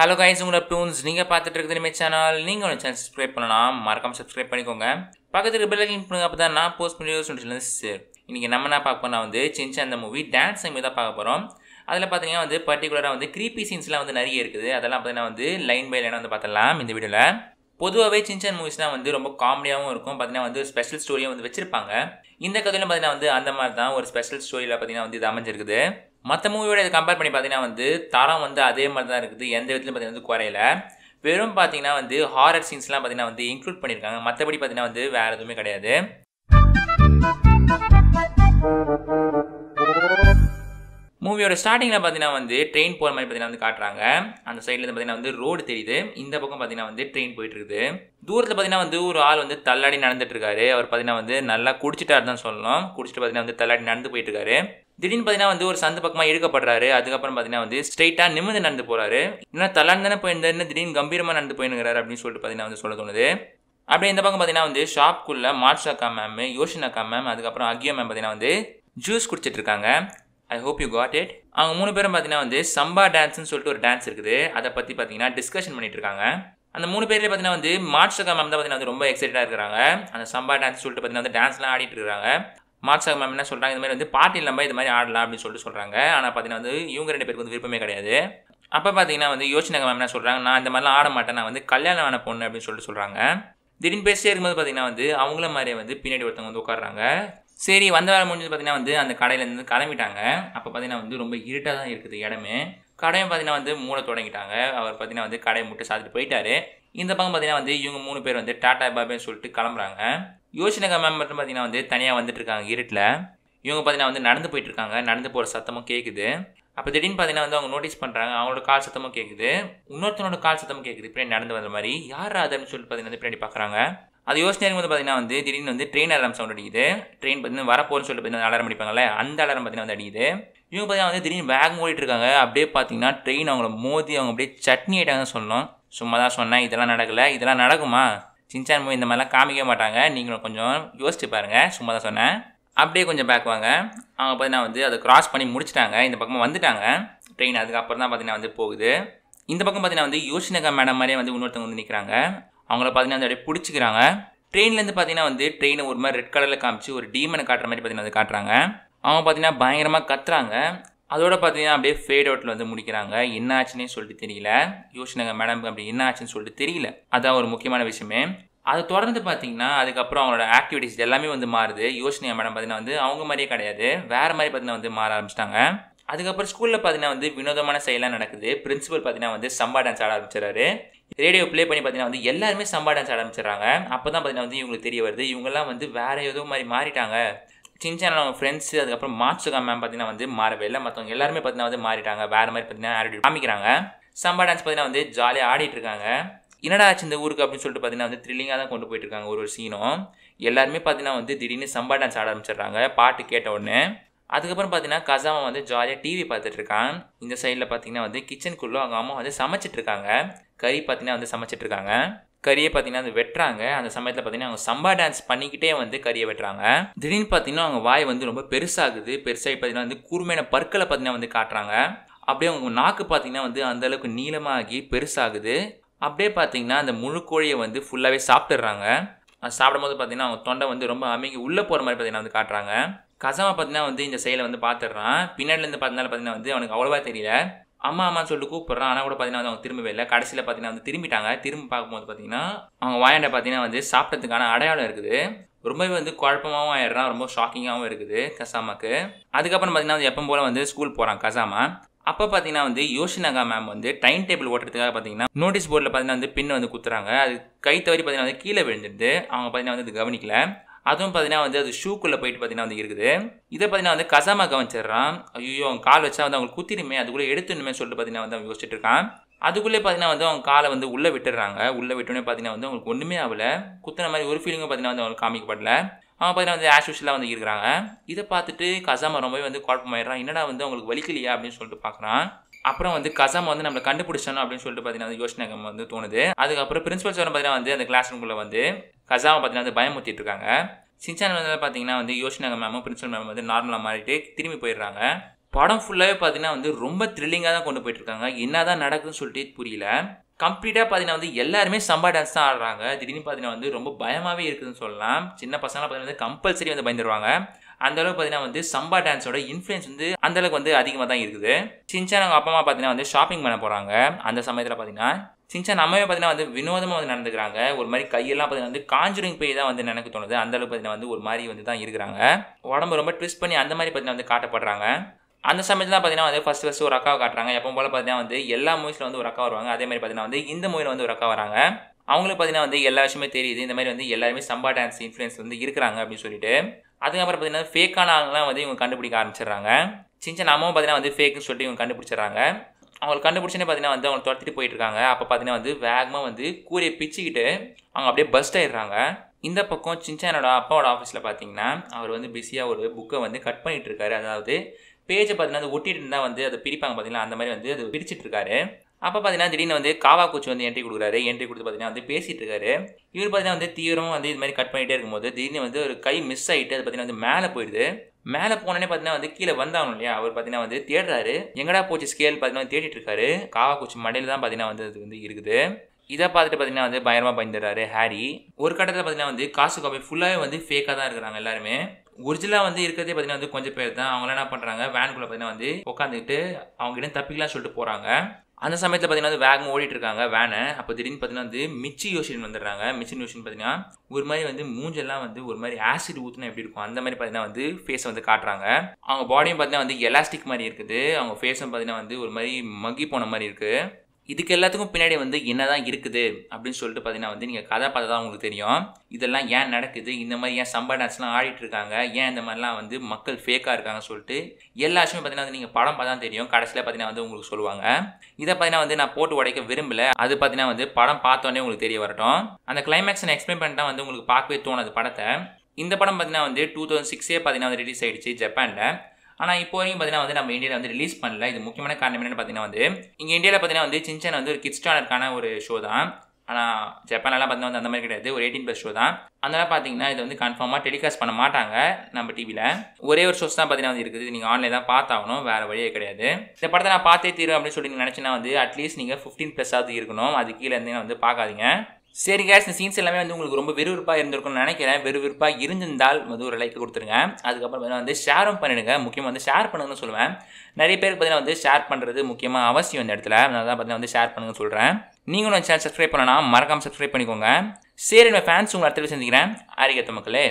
hello guys உங்களோட tunes நீங்கள் பார்த்துட்டு இருக்குது நம்ம சேனல் நீங்கள் ஒரு சேனல் சப்ஸ்கிரைப் பண்ணலாம் மறக்காமல் சப்ஸ்கிரைப் பண்ணிக்கோங்க பக்கத்துக்கு பெல் ஐக்கன் பண்ணுங்க அப்போ தான் நான் போஸ்ட் வீடியோஸ் சார் இன்றைக்கி நம்ம என்ன பார்க்க போனால் வந்து சின்சா அந்த மூவி டான்ஸ் சைமி தான் பார்க்க போகிறோம் அதில் பார்த்தீங்கன்னா வந்து பர்டிகுலராக வந்து க்ரீப்பி சீன்ஸ்லாம் வந்து நிறைய இருக்குது அதெல்லாம் பார்த்தீங்கன்னா வந்து லைன் பை லைனாக வந்து பார்த்தலாம் இந்த வீடியோவில் பொதுவாகவே சின்சன் மூவிஸ்லாம் வந்து ரொம்ப காமெடியாகவும் இருக்கும் பார்த்தீங்கன்னா வந்து ஸ்பெஷல் ஸ்டோரியும் வந்து வச்சிருப்பாங்க இந்த கதையிலும் பார்த்தீங்கன்னா வந்து அந்த மாதிரி தான் ஒரு ஸ்பெஷல் ஸ்டோரியில் பார்த்தீங்கன்னா வந்து இது அமைஞ்சிருக்குது மற்ற மூவியோட இதை கம்பேர் பண்ணி பார்த்தீங்கன்னா வந்து தரம் வந்து அதே மாதிரி தான் இருக்குது எந்த விதத்துலையும் பார்த்தீங்கன்னா வந்து குறையில வெறும் பார்த்தீங்கன்னா வந்து ஹாரர் சீன்ஸ்லாம் பார்த்தீங்கன்னா வந்து இன்க்ளூட் பண்ணியிருக்காங்க மற்றபடி பார்த்தீங்கன்னா வந்து வேறு எதுவுமே கிடையாது மூவியோட ஸ்டார்டிங்கில் பார்த்தீங்கன்னா வந்து ட்ரெயின் போகிற மாதிரி பார்த்தீங்கன்னா வந்து காட்டுறாங்க அந்த சைடில் பார்த்தீங்கன்னா வந்து ரோடு தெரியுது இந்த பக்கம் பார்த்தீங்கன்னா வந்து ட்ரெயின் போயிட்டுருக்குது தூரத்தில் பார்த்தீங்கன்னா வந்து ஒரு ஆள் வந்து தள்ளாடி நடந்துட்டு இருக்காரு அவர் பார்த்தீங்கன்னா வந்து நல்லா குடிச்சிட்டாரு தான் சொல்லணும் குடிச்சிட்டு பார்த்தீங்கன்னா வந்து தள்ளாடி நடந்து போயிட்டு இருக்காரு திடீர்னு பார்த்தீங்கன்னா வந்து ஒரு சந்து பக்கமாக இழுக்கப்படுறாரு அதுக்கப்புறம் பார்த்தீங்கன்னா வந்து ஸ்ட்ரைட்டாக நிமிந்து நடந்து போகிறாரு இன்னும் தலான் தானே போயிருந்தாருன்னு திடீர்னு கம்பீரமாக நடந்து போயிருக்கிறாரு அப்படின்னு சொல்லிட்டு பார்த்தீங்கன்னா வந்து சொல்ல தோணுது அப்படியே இந்த பக்கம் பார்த்தீங்கன்னா வந்து ஷாப்குள்ளே மார்ஷ் அக்கா மேம் யோஷின் அக்கா மேம் அதுக்கப்புறம் அக்யோ மேம் பார்த்தீங்கன்னா வந்து ஜூஸ் குடிச்சிட்டு இருக்காங்க I hope you got it அவங்க மூணு பேரும் பார்த்தீங்கன்னா வந்து சம்பா டான்ஸ்னு சொல்லிட்டு ஒரு டான்ஸ் இருக்குது அதை பற்றி பார்த்தீங்கன்னா டிஸ்கஷன் பண்ணிட்டு இருக்காங்க அந்த மூணு பேர்ல பார்த்தீங்கன்னா வந்து மார்ச் மேம் தான் பார்த்தீங்கன்னா வந்து ரொம்ப எக்ஸைட்டாக இருக்கிறாங்க அந்த சம்பா டான்ஸ் சொல்லிட்டு பார்த்தீங்கன்னா வந்து டான்ஸ்லாம் ஆடிட்டு இருக்காங்க மாட்சாக் மேம் என்ன சொல்கிறாங்க இந்த மாதிரி வந்து பார்ட்டி இல்லாமல் இது மாதிரி ஆடலாம் அப்படின்னு சொல்லிட்டு சொல்கிறாங்க ஆனால் பார்த்தீங்கன்னா வந்து இவங்க ரெண்டு பேருக்கு வந்து விருப்பமே கிடையாது அப்போ பார்த்தீங்கன்னா வந்து யோசனை மேம் என்ன சொல்கிறாங்க நான் இந்த மாதிரிலாம் ஆட மாட்டேன் நான் வந்து கல்யாணம் ஆன பொண்ணு அப்படின்னு சொல்லிட்டு சொல்கிறாங்க திடீர்னு பேசிட்டே இருக்கும்போது பார்த்தீங்கன்னா வந்து அவங்கள மாதிரியே வந்து பின்னாடி ஒருத்தவங்க வந்து உட்காடுறாங்க சரி வந்த வேலை முடிஞ்சது பார்த்தீங்கன்னா வந்து அந்த கடையிலேருந்து கிளம்பிட்டாங்க அப்போ பார்த்தீங்கன்னா வந்து ரொம்ப இருட்டாக தான் இருக்குது இடமே கடையும் பார்த்தீங்கன்னா வந்து மூட தொடங்கிட்டாங்க அவர் பார்த்தீங்கன்னா வந்து கடையை முட்டை சாத்திட்டு போயிட்டாரு இந்த பக்கம் பார்த்தீங்கன்னா வந்து இவங்க மூணு பேர் வந்து டாட்டா பாபேன்னு சொல்லிட்டு கிளம்புறாங்க யோசினகா மேம் மட்டும் பார்த்தீங்கன்னா வந்து தனியாக இருக்காங்க இருட்டில் இவங்க பார்த்தீங்கன்னா வந்து நடந்து போயிட்டுருக்காங்க நடந்து போகிற சத்தமும் கேட்குது அப்போ திடீர்னு பார்த்தீங்கன்னா வந்து அவங்க நோட்டீஸ் பண்ணுறாங்க அவங்களோட கால் சத்தமும் கேட்குது இன்னொருத்தனோட கால் சத்தமும் கேட்குது பின்னாடி நடந்து வந்த மாதிரி யார் அதுன்னு சொல்லிட்டு பார்த்தீங்கன்னா வந்து பின்னாடி பார்க்குறாங்க அது யோசனை இருக்கும்போது பார்த்தீங்கன்னா வந்து திடீர்னு வந்து ட்ரெயின் அலாரம் சவுண்ட் அடிக்குது ட்ரெயின் பார்த்தீங்கன்னா வரப்போன்னு சொல்லிட்டு பார்த்தீங்கன்னா அலாரம் அடிப்பாங்கல்ல அந்த அலாரம் பார்த்தீங்கன்னா வந்து அடிக்குது இவங்க பார்த்தீங்கன்னா வந்து திடீர்னு வேகம் ஓடிட்டு இருக்காங்க அப்படியே பார்த்தீங்கன்னா ட்ரெயின் அவங்கள மோதி அவங்க அப்படியே சட்னி ஆகிட்டாங்கன்னு சொல்லணும் சும்மா தான் சொன்னேன் இதெல்லாம் நடக்கலை இதெல்லாம் நடக்குமா சின்சான் மூவி இந்த மாதிரிலாம் காமிக்க மாட்டாங்க நீங்களும் கொஞ்சம் யோசிச்சு பாருங்கள் சும்மா தான் சொன்னேன் அப்படியே கொஞ்சம் பேக் வாங்க அவங்க பார்த்தீங்கன்னா வந்து அதை கிராஸ் பண்ணி முடிச்சிட்டாங்க இந்த பக்கமாக வந்துட்டாங்க ட்ரெயின் அதுக்கப்புறம் தான் பார்த்தீங்கன்னா வந்து போகுது இந்த பக்கம் பார்த்தீங்கன்னா வந்து யோசினகா மேடம் மாதிரியே வந்து இன்னொருத்தவங்க வந்து நிற்கிறாங்க அவங்கள பார்த்தீங்கன்னா வந்து அப்படியே பிடிச்சிக்கிறாங்க ட்ரெயின்லேருந்து பார்த்தீங்கன்னா வந்து ட்ரெயினை ஒரு மாதிரி ரெட் கலரில் காமிச்சு ஒரு டீமனை காட்டுற மாதிரி பார்த்தீங்கன்னா அது காட்டுறாங்க அவங்க பார்த்தீங்கன்னா பயங்கரமாக கத்துறாங்க அதோட பார்த்தீங்கன்னா அப்படியே ஃபேட் அவுட்டில் வந்து முடிக்கிறாங்க என்ன சொல்லிட்டு தெரியல யோசினாங்க மேடம் அப்படி என்ன ஆச்சுன்னு சொல்லிட்டு தெரியல அதான் ஒரு முக்கியமான விஷயமே அது தொடர்ந்து பார்த்தீங்கன்னா அதுக்கப்புறம் அவங்களோட ஆக்டிவிட்டிஸ் எல்லாமே வந்து மாறுது யோசனையா மேடம் பார்த்தீங்கன்னா வந்து அவங்க மாதிரியே கிடையாது வேறு மாதிரி பார்த்தீங்கன்னா வந்து மாற ஆரம்பிச்சிட்டாங்க அதுக்கப்புறம் ஸ்கூலில் பார்த்தீங்கன்னா வந்து வினோதமான செயலாம் நடக்குது பிரின்சிபல் பார்த்தீங்கன்னா வந்து சம்பா டான்ஸ் ஆட ஆரம்பிச்சிடறாரு ரேடியோ ப்ளே பண்ணி பார்த்தீங்கன்னா வந்து எல்லாருமே சம்பா டான்ஸ் ஆரம்பிச்சிடறாங்க அப்போ தான் பார்த்தீங்கன்னா வந்து இவங்களுக்கு தெரிய வருது இவங்கெல்லாம் வந்து வேறு ஏதோ மாதிரி மாறிட்டாங்க சின்சானோட அவங்க ஃப்ரெண்ட்ஸ் அதுக்கப்புறம் மாச்சுகா மேம் பார்த்தீங்கன்னா வந்து மாறவே இல்லை மற்றவங்க எல்லாருமே பார்த்தீங்கன்னா வந்து மாறிட்டாங்க வேறு மாதிரி பார்த்தீங்கன்னா ஆடிட்டு காமிக்கிறாங்க சம்பா டான்ஸ் பார்த்தீங்கன்னா வந்து ஜாலியாக ஆடிட்டு இருக்காங்க என்னடா இந்த ஊருக்கு அப்படின்னு சொல்லிட்டு பார்த்தீங்கன்னா வந்து த்ரில்லிங்காக தான் கொண்டு போயிட்டு இருக்காங்க ஒரு ஒரு சீனும் எல்லாருமே பார்த்தீங்கன்னா வந்து திடீர்னு சம்பா டான்ஸ் ஆட ஆரம்பிச்சிடுறாங்க பாட்டு கேட்ட உடனே அதுக்கப்புறம் பார்த்தீங்கன்னா கசாமா வந்து ஜாலியாக டிவி பார்த்துட்டு இருக்கான் இந்த சைடில் பார்த்தீங்கன்னா வந்து கிச்சனுக்குள்ளே அவங்க அம்மா வந்து சமைச்சிட்டு இருக்காங்க கறி பார்த்தீங்கன்னா வந்து சமைச்சிட்ருக்காங்க கரியை பார்த்தீங்கன்னா அது வெட்டுறாங்க அந்த சமயத்தில் பார்த்தீங்கன்னா அவங்க சம்பா டான்ஸ் பண்ணிக்கிட்டே வந்து கரியை வெட்டுறாங்க திடீர்னு பார்த்தீங்கன்னா அவங்க வாய் வந்து ரொம்ப பெருசாகுது பெருசாகி பார்த்தீங்கன்னா வந்து கூர்மையான பற்களை பார்த்தீங்கன்னா வந்து காட்டுறாங்க அப்படியே அவங்க நாக்கு பார்த்தீங்கன்னா வந்து அந்தளவுக்கு நீளமாகி பெருசாகுது அப்படியே பார்த்தீங்கன்னா அந்த முழு கோழியை வந்து ஃபுல்லாகவே அது சாப்பிடும்போது பார்த்தீங்கன்னா அவங்க தொண்டை வந்து ரொம்ப அமைங்கி உள்ளே போகிற மாதிரி பார்த்தீங்கன்னா வந்து காட்டுறாங்க கசமாக பார்த்தீங்கன்னா வந்து இந்த செயலை வந்து பார்த்துடுறான் பின்னாடிலேருந்து பார்த்தீங்கன்னா பார்த்தீங்கன்னா வந்து அவனுக்கு அவ்வளோவா தெரியல அம்மா அம்மான்னு சொல்லிட்டு கூப்பிட்றான் ஆனால் கூட பார்த்தீங்கன்னா வந்து அவங்க திரும்பவே இல்லை கடைசியில் பார்த்தீங்கன்னா வந்து திரும்பிட்டாங்க திரும்பி பார்க்கும்போது பார்த்தீங்கன்னா அவங்க வாயாண்ட பார்த்தீங்கன்னா வந்து சாப்பிட்டதுக்கான அடையாளம் இருக்குது ரொம்பவே வந்து குழப்பமாகவும் ஆயிடுறான் ரொம்ப ஷாக்கிங்காகவும் இருக்குது கசாமாக்கு அதுக்கப்புறம் பார்த்தீங்கன்னா வந்து எப்போ போல் வந்து ஸ்கூல் போகிறான் கசாமா அப்போ பார்த்தீங்கன்னா வந்து யோஷினகா மேம் வந்து டைம் டேபிள் ஓட்டுறதுக்காக பார்த்தீங்கன்னா நோட்டீஸ் போர்டில் பார்த்தீங்கன்னா வந்து பின் வந்து குத்துறாங்க அது கை தவறி பார்த்தீங்கன்னா வந்து கீழே விழுந்துட்டு அவங்க பார்த்தீங்கன்னா வந்து கவனிக்கல அதுவும் பார்த்தீங்கன்னா வந்து அது ஷூக்குள்ளே போயிட்டு பார்த்தீங்கன்னா வந்து இருக்குது இதை பார்த்தீங்கன்னா வந்து கசமாக கவனிச்சிடுறான் ஐயோ அவங்க கால் வச்சா வந்து அவங்களுக்கு குத்திருமே அதுக்குள்ளே எடுத்துணுமே சொல்லிட்டு பார்த்தீங்கன்னா வந்து அவன் யோசிச்சுட்டு இருக்கான் அதுக்குள்ளே பார்த்தீங்கன்னா வந்து அவங்க காலை வந்து உள்ளே விட்டுறாங்க உள்ளே விட்டோன்னே பார்த்தீங்கன்னா வந்து அவங்களுக்கு ஒன்றுமே ஆகலை குத்துன மாதிரி ஒரு ஃபீலிங்கும் பார்த்தீங்கன்னா வந்து அவங்களுக்கு காமிக்கப்படல அவன் பார்த்தீங்கன்னா வந்து ஆஷ் வந்து இருக்கிறாங்க இதை பார்த்துட்டு கசாமா ரொம்பவே வந்து குழப்பமாயிடுறான் என்னடா வந்து அவங்களுக்கு வலிக்கலையா அப்படின்னு சொல்லிட்டு பார்க்குறான் அப்புறம் வந்து கசம் வந்து நம்ம கண்டுபிடிச்சோம் அப்படின்னு சொல்லிட்டு பார்த்தீங்கன்னா யோசனை வந்து தோணுது அதுக்கப்புறம் பிரின்சிபல் சார் பார்த்தீங்கன்னா வந்து அந்த கிளாஸ் ரூம்குள்ளே வந்து கசாவை பார்த்தீங்கன்னா வந்து பயமுத்திட்டு இருக்காங்க சின்சான் வந்து பார்த்தீங்கன்னா வந்து யோசினாக மேமும் பிரின்சிபல் மேம் வந்து நார்மலாக மாறிட்டு திரும்பி போயிடுறாங்க படம் ஃபுல்லாகவே பார்த்தீங்கன்னா வந்து ரொம்ப த்ரில்லிங்காக தான் கொண்டு போயிட்டுருக்காங்க என்ன தான் நடக்குதுன்னு சொல்லிட்டு புரியல கம்ப்ளீட்டாக பார்த்தீங்கன்னா வந்து எல்லாருமே சம்பா டான்ஸ் தான் ஆடுறாங்க திடீர்னு பார்த்தீங்கன்னா வந்து ரொம்ப பயமாகவே இருக்குதுன்னு சொல்லலாம் சின்ன பசங்களாம் பார்த்தீங்கன்னா வந்து கம்பல்சரி வந்து பயந்துருவாங்க அந்தளவுக்கு பார்த்தீங்கன்னா வந்து சம்பா டான்ஸோட இன்ஃப்ளூயன்ஸ் வந்து அந்தளவுக்கு வந்து அதிகமாக தான் இருக்குது சின்சான் அவங்க அப்பா அம்மா பார்த்தீங்கன்னா வந்து ஷாப்பிங் பண்ண போகிறாங்க அந்த சமயத்தில் பார்த்தீங்கன்னா சின்சான் நம்மவே பார்த்தீங்கன்னா வந்து வினோதமாக வந்து நடந்துக்கிறாங்க ஒரு மாதிரி கையெல்லாம் பார்த்தீங்கன்னா வந்து காஞ்சுரிங் போய் தான் வந்து எனக்கு தோணுது அந்தளவுக்கு பார்த்தீங்கன்னா வந்து ஒரு மாதிரி வந்து தான் இருக்கிறாங்க உடம்பு ரொம்ப ட்விஸ்ட் பண்ணி அந்த மாதிரி பார்த்தீங்கன்னா வந்து காட்டப்படுறாங்க அந்த சமயத்தில் பார்த்தீங்கன்னா வந்து ஃபஸ்ட் ஃபஸ்ட்டு ஒரு அக்காவை காட்டுறாங்க எப்போ போல் பார்த்தீங்கன்னா வந்து எல்லா மூவிஸில் வந்து ஒரு அக்கா வருவாங்க அதே மாதிரி பார்த்தீங்கன்னா வந்து இந்த மூவியில் வந்து ஒரு அக்கா வராங்க அவங்களுக்கு பார்த்தீங்கன்னா வந்து எல்லா விஷயமே தெரியுது இந்த மாதிரி வந்து எல்லாருமே சம்பா டான்ஸ் இன்ஃப்ளூயன்ஸ் வந்து இருக்கிறாங்க அப்படின்னு சொல்லிட்டு அதுக்கப்புறம் பார்த்தீங்கன்னா ஃபேக்கான ஆளுங்களாம் வந்து இவங்க கண்டுபிடிக்க ஆரம்பிச்சிடுறாங்க சின்ன சின்ன அம்மாவும் பார்த்தீங்கன்னா வந்து ஃபேக்குன்னு சொல்லிட்டு இவங்க கண்டுபிடிச்சிடுறாங்க அவங்களை கண்டுபிடிச்சனே பார்த்தீங்கன்னா வந்து அவங்களை துரத்திட்டு போயிட்டு இருக்காங்க அப்போ பார்த்தீங்கன்னா வந்து வேகமாக வந்து கூரையை பிச்சுக்கிட்டு அவங்க அப்படியே பஸ்ட் ஆயிடுறாங்க இந்த பக்கம் சின்சானோட அப்பாவோட ஆஃபீஸில் பார்த்தீங்கன்னா அவர் வந்து பிஸியாக ஒரு புக்கை வந்து கட் பண்ணிகிட்டு இருக்காரு அதாவது பேஜை பார்த்தீங்கன்னா அது ஒட்டிட்டு இருந்தால் வந்து அதை பிரிப்பாங்க பார்த்தீங்கன்னா அந்த மாதிரி வந்து அது பிரிச்சுட்டு இருக்காரு அப்போ பார்த்தீங்கன்னா திடீர்னு வந்து காவா கூச்சி வந்து என்ட்ரி கொடுக்குறாரு என்ட்ரி கொடுத்து பார்த்தீங்கன்னா வந்து பேசிகிட்டு இருக்காரு இவர் பார்த்தீங்கன்னா வந்து தீவிரம் வந்து இது மாதிரி கட் பண்ணிகிட்டே இருக்கும்போது திடீர்னு வந்து ஒரு கை மிஸ் ஆகிட்டு அது பார்த்தீங்கன்னா வந்து மேலே போயிடுது மேலே போனோடனே பார்த்தீங்கன்னா வந்து கீழே வந்தாங்க இல்லையா அவர் பார்த்தீங்கன்னா வந்து தேடுறாரு எங்கடா போச்சு ஸ்கேல் பார்த்தீங்கன்னா தேடிட்டு இருக்காரு காவா கூச்சி மடையில் தான் பார்த்தீங்கன்னா வந்து அது வந்து இருக்குது இதை பார்த்துட்டு பார்த்தீங்கன்னா வந்து பயமாக பயந்துடுறாரு ஹாரி ஒரு கட்டத்தில் பார்த்தீங்கன்னா வந்து காசு காப்பி ஃபுல்லாகவே வந்து ஃபேக்காக தான் இருக்கிறாங்க எல்லாருமே ஒரிஜினலாக வந்து இருக்கிறதே பார்த்தீங்கன்னா வந்து கொஞ்சம் பேர் தான் அவங்களாம் என்ன பண்ணுறாங்க வேன்குள்ளே பார்த்தீங்கன்னா வந்து உட்காந்துக்கிட்டு அவங்ககிட்ட தப்பிக்கலாம் சொல்லிட்டு போகிறாங்க அந்த சமயத்தில் பார்த்தீங்கன்னா வேகமாக ஓடிட்டு இருக்காங்க வேனை அப்போ திடீர்னு பார்த்தீங்கன்னா வந்து மிச்சி யோசின் வந்துடுறாங்க மிச்சி யோசின் பார்த்தீங்கன்னா ஒரு மாதிரி வந்து மூஞ்செல்லாம் வந்து ஒரு மாதிரி ஆசிட் ஊற்றுனா எப்படி இருக்கும் அந்த மாதிரி பார்த்தீங்கன்னா வந்து ஃபேஸை வந்து காட்டுறாங்க அவங்க பாடியும் பார்த்தீங்கன்னா வந்து எலாஸ்டிக் மாதிரி இருக்குது அவங்க ஃபேஸும் பார்த்தீங்கன்னா வந்து ஒரு மாதிரி மங்கி போன மாதிரி இருக்குது இதுக்கு எல்லாத்துக்கும் பின்னாடி வந்து என்ன தான் இருக்குது அப்படின்னு சொல்லிட்டு பார்த்தீங்கன்னா வந்து நீங்கள் கதை தான் உங்களுக்கு தெரியும் இதெல்லாம் ஏன் நடக்குது இந்த மாதிரி ஏன் சம்பா டான்ஸ்லாம் ஆடிட்டு இருக்காங்க ஏன் இந்த மாதிரிலாம் வந்து மக்கள் ஃபேக்காக இருக்காங்க சொல்லிட்டு எல்லாச்சுமே பார்த்தீங்கன்னா வந்து நீங்கள் படம் பார்த்தா தெரியும் கடைசியில் பார்த்தீங்கன்னா வந்து உங்களுக்கு சொல்லுவாங்க இதை பார்த்தீங்கன்னா வந்து நான் போட்டு உடைக்க விரும்பல அது பார்த்தீங்கன்னா வந்து படம் பார்த்தோன்னே உங்களுக்கு தெரிய வரட்டும் அந்த கிளைமேக்ஸ் நான் எக்ஸ்பிளைன் பண்ணிட்டா வந்து உங்களுக்கு பார்க்கவே தோணுது படத்தை இந்த படம் பார்த்தீங்கன்னா வந்து டூ தௌசண்ட் சிக்ஸே பார்த்தீங்கன்னா வந்து ரிலீஸ் ஆகிடுச்சு ஜப்பானில் ஆனால் இப்போ வரைக்கும் பார்த்தீங்கன்னா வந்து நம்ம இந்தியாவில் வந்து ரிலீஸ் பண்ணல இது முக்கியமான காரணம் என்னென்னு பார்த்தீங்கன்னா வந்து இங்கே இந்தியாவில் பார்த்தீங்கன்னா வந்து சின்சன் வந்து ஒரு கிட்ஸ் சேனலுக்கான ஒரு ஷோ தான் ஆனால் ஜப்பான்லாம் பார்த்தீங்கன்னா வந்து அந்த மாதிரி கிடையாது ஒரு எயிட்டீன் ப்ளஸ் ஷோ தான் அதனால் பார்த்தீங்கன்னா இது வந்து கன்ஃபார்மாக டெலிகாஸ்ட் பண்ண மாட்டாங்க நம்ம டிவியில் ஒரே ஒரு ஷோஸ் தான் பார்த்தீங்கன்னா வந்து இருக்குது நீங்கள் ஆன்லைன் தான் பார்த்தாகணும் வேறு வழியே கிடையாது இந்த படத்தை நான் பார்த்தே தீரும் அப்படின்னு சொல்லி நீங்கள் நினச்சினா வந்து அட்லீஸ்ட் நீங்கள் ஃபிஃப்டீன் ப்ளஸ் ஆகுது இருக்கணும் அது கீழே இருந்து வந்து பார்க்காதீங்க சரி கேஸ் இந்த சீன்ஸ் எல்லாமே வந்து உங்களுக்கு ரொம்ப விறுவிறுப்பாக இருந்திருக்கும்னு நினைக்கிறேன் விறுவிறுப்பாக இருந்திருந்தால் வந்து ஒரு லைக் கொடுத்துருங்க அதுக்கப்புறம் பார்த்தீங்கன்னா வந்து ஷேரும் பண்ணிடுங்க முக்கியமாக வந்து ஷேர் பண்ணுங்கன்னு சொல்லுவேன் நிறைய பேருக்கு பார்த்தீங்கன்னா வந்து ஷேர் பண்ணுறது முக்கியமாக அவசியம் இந்த இடத்துல நான் தான் பார்த்தீங்கன்னா வந்து ஷேர் பண்ணுங்கன்னு சொல்கிறேன் நீங்களும் சேனல் சப்ஸ்கிரைப் பண்ணனா மறக்காமல் சப்ஸ்கிரைப் பண்ணிக்கோங்க சரி நம்ம ஃபேன்ஸ் உங்களை அடுத்த சந்திக்கிறேன் ஆரோக்கியத்த மக்களே